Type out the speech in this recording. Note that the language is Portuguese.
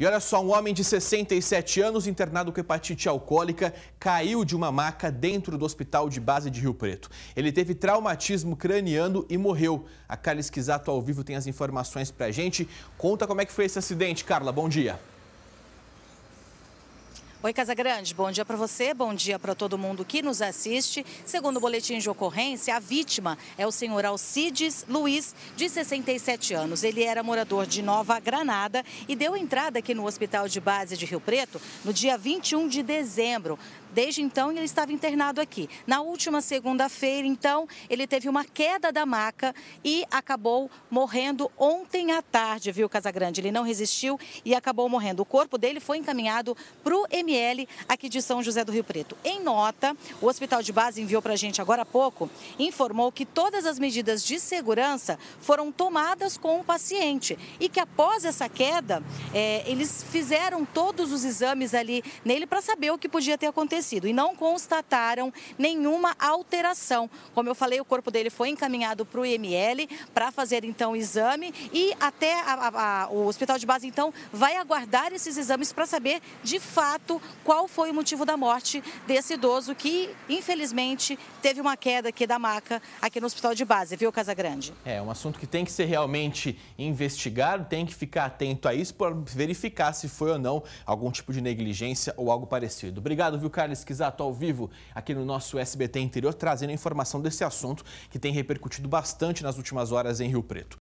E olha só, um homem de 67 anos internado com hepatite alcoólica caiu de uma maca dentro do hospital de base de Rio Preto. Ele teve traumatismo craniano e morreu. A Carla Esquizato ao vivo tem as informações pra gente. Conta como é que foi esse acidente, Carla. Bom dia. Oi, Casa Grande, bom dia para você, bom dia para todo mundo que nos assiste. Segundo o boletim de ocorrência, a vítima é o senhor Alcides Luiz, de 67 anos. Ele era morador de Nova Granada e deu entrada aqui no Hospital de Base de Rio Preto no dia 21 de dezembro. Desde então, ele estava internado aqui. Na última segunda-feira, então, ele teve uma queda da maca e acabou morrendo ontem à tarde, viu, Casa Grande? Ele não resistiu e acabou morrendo. O corpo dele foi encaminhado para o aqui de São José do Rio Preto. Em nota, o hospital de base enviou para a gente agora há pouco, informou que todas as medidas de segurança foram tomadas com o paciente e que após essa queda, é, eles fizeram todos os exames ali nele para saber o que podia ter acontecido e não constataram nenhuma alteração. Como eu falei, o corpo dele foi encaminhado para o IML para fazer então o exame e até a, a, a, o hospital de base então vai aguardar esses exames para saber de fato qual foi o motivo da morte desse idoso que, infelizmente, teve uma queda aqui da maca aqui no hospital de base, viu, Casagrande? É, um assunto que tem que ser realmente investigado, tem que ficar atento a isso para verificar se foi ou não algum tipo de negligência ou algo parecido. Obrigado, viu, Carlos Quisato, ao vivo aqui no nosso SBT Interior, trazendo informação desse assunto que tem repercutido bastante nas últimas horas em Rio Preto.